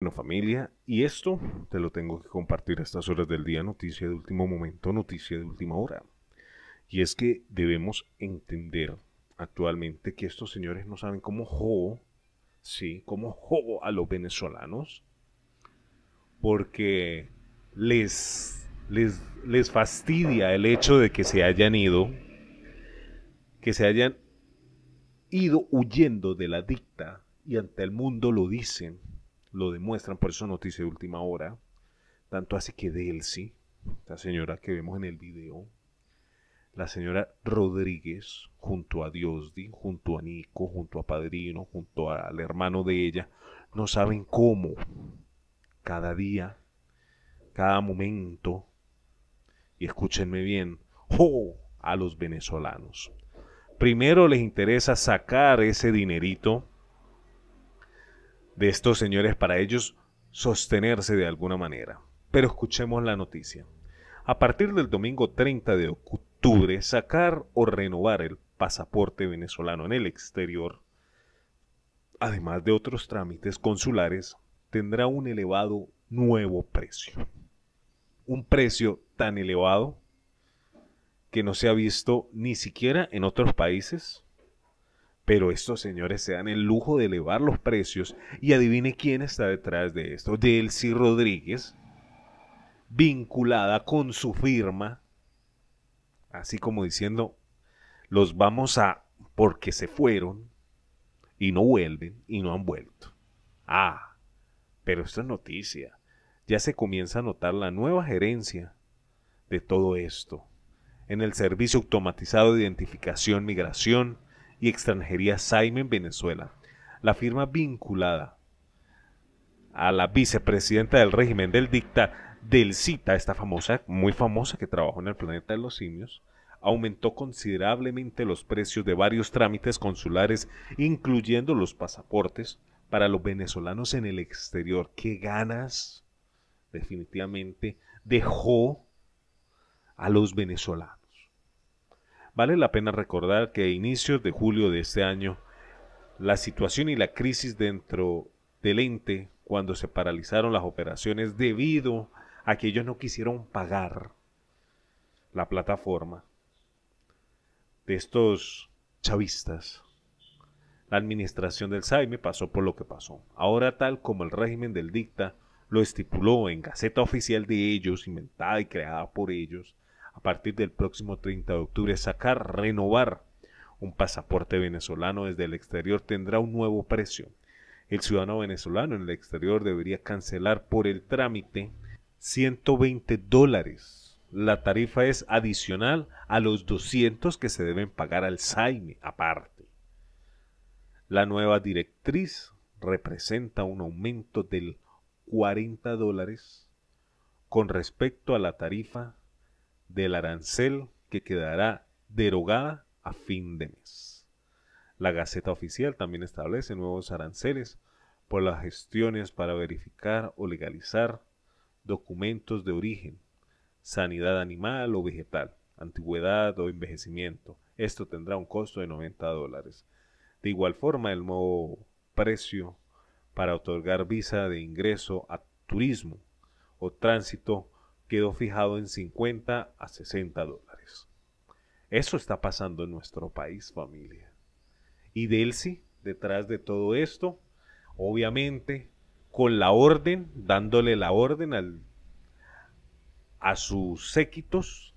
Bueno familia, y esto te lo tengo que compartir a estas horas del día, noticia de último momento, noticia de última hora. Y es que debemos entender actualmente que estos señores no saben cómo juego, sí, cómo juego a los venezolanos, porque les, les, les fastidia el hecho de que se hayan ido, que se hayan ido huyendo de la dicta y ante el mundo lo dicen lo demuestran, por eso noticia de última hora. Tanto así que Delcy, la señora que vemos en el video, la señora Rodríguez, junto a Diosdi, junto a Nico, junto a Padrino, junto al hermano de ella, no saben cómo cada día, cada momento, y escúchenme bien, a los venezolanos. Primero les interesa sacar ese dinerito de estos señores para ellos sostenerse de alguna manera. Pero escuchemos la noticia. A partir del domingo 30 de octubre, sacar o renovar el pasaporte venezolano en el exterior, además de otros trámites consulares, tendrá un elevado nuevo precio. Un precio tan elevado que no se ha visto ni siquiera en otros países pero estos señores se dan el lujo de elevar los precios y adivine quién está detrás de esto. Delcy Rodríguez, vinculada con su firma, así como diciendo, los vamos a porque se fueron y no vuelven y no han vuelto. Ah, pero esto es noticia. Ya se comienza a notar la nueva gerencia de todo esto en el servicio automatizado de identificación migración y Extranjería en Venezuela. La firma vinculada a la vicepresidenta del régimen del dicta del CITA, esta famosa, muy famosa que trabajó en el planeta de los simios, aumentó considerablemente los precios de varios trámites consulares, incluyendo los pasaportes para los venezolanos en el exterior. ¡Qué ganas! Definitivamente dejó a los venezolanos. Vale la pena recordar que a inicios de julio de este año, la situación y la crisis dentro del ente, cuando se paralizaron las operaciones debido a que ellos no quisieron pagar la plataforma de estos chavistas, la administración del Saime pasó por lo que pasó. Ahora, tal como el régimen del dicta lo estipuló en Gaceta Oficial de ellos, inventada y creada por ellos, a partir del próximo 30 de octubre sacar, renovar un pasaporte venezolano desde el exterior tendrá un nuevo precio. El ciudadano venezolano en el exterior debería cancelar por el trámite 120 dólares. La tarifa es adicional a los 200 que se deben pagar al SAIME aparte. La nueva directriz representa un aumento del 40 dólares con respecto a la tarifa del arancel que quedará derogada a fin de mes. La Gaceta Oficial también establece nuevos aranceles por las gestiones para verificar o legalizar documentos de origen, sanidad animal o vegetal, antigüedad o envejecimiento. Esto tendrá un costo de 90 dólares. De igual forma, el nuevo precio para otorgar visa de ingreso a turismo o tránsito quedó fijado en 50 a 60 dólares. Eso está pasando en nuestro país, familia. Y Delsi, detrás de todo esto, obviamente, con la orden, dándole la orden al, a sus séquitos,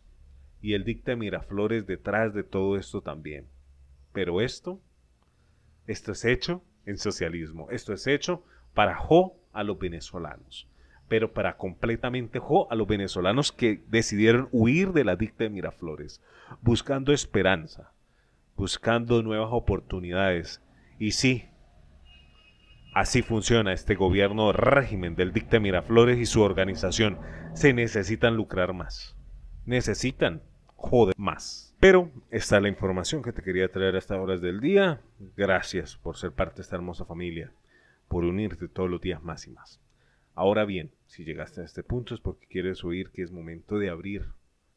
y el dicta Miraflores detrás de todo esto también. Pero esto, esto es hecho en socialismo, esto es hecho para Jo a los venezolanos pero para completamente jo a los venezolanos que decidieron huir de la dicta de Miraflores, buscando esperanza, buscando nuevas oportunidades. Y sí, así funciona este gobierno régimen del dicta de Miraflores y su organización. Se necesitan lucrar más. Necesitan joder más. Pero está la información que te quería traer a estas horas del día. Gracias por ser parte de esta hermosa familia, por unirte todos los días más y más. Ahora bien, si llegaste a este punto es porque quieres oír que es momento de abrir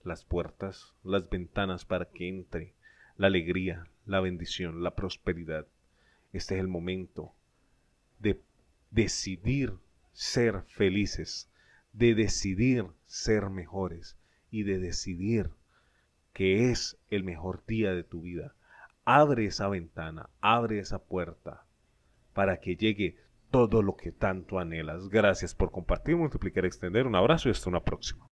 las puertas, las ventanas para que entre la alegría, la bendición, la prosperidad. Este es el momento de decidir ser felices, de decidir ser mejores y de decidir que es el mejor día de tu vida. Abre esa ventana, abre esa puerta para que llegue todo lo que tanto anhelas. Gracias por compartir, multiplicar, extender. Un abrazo y hasta una próxima.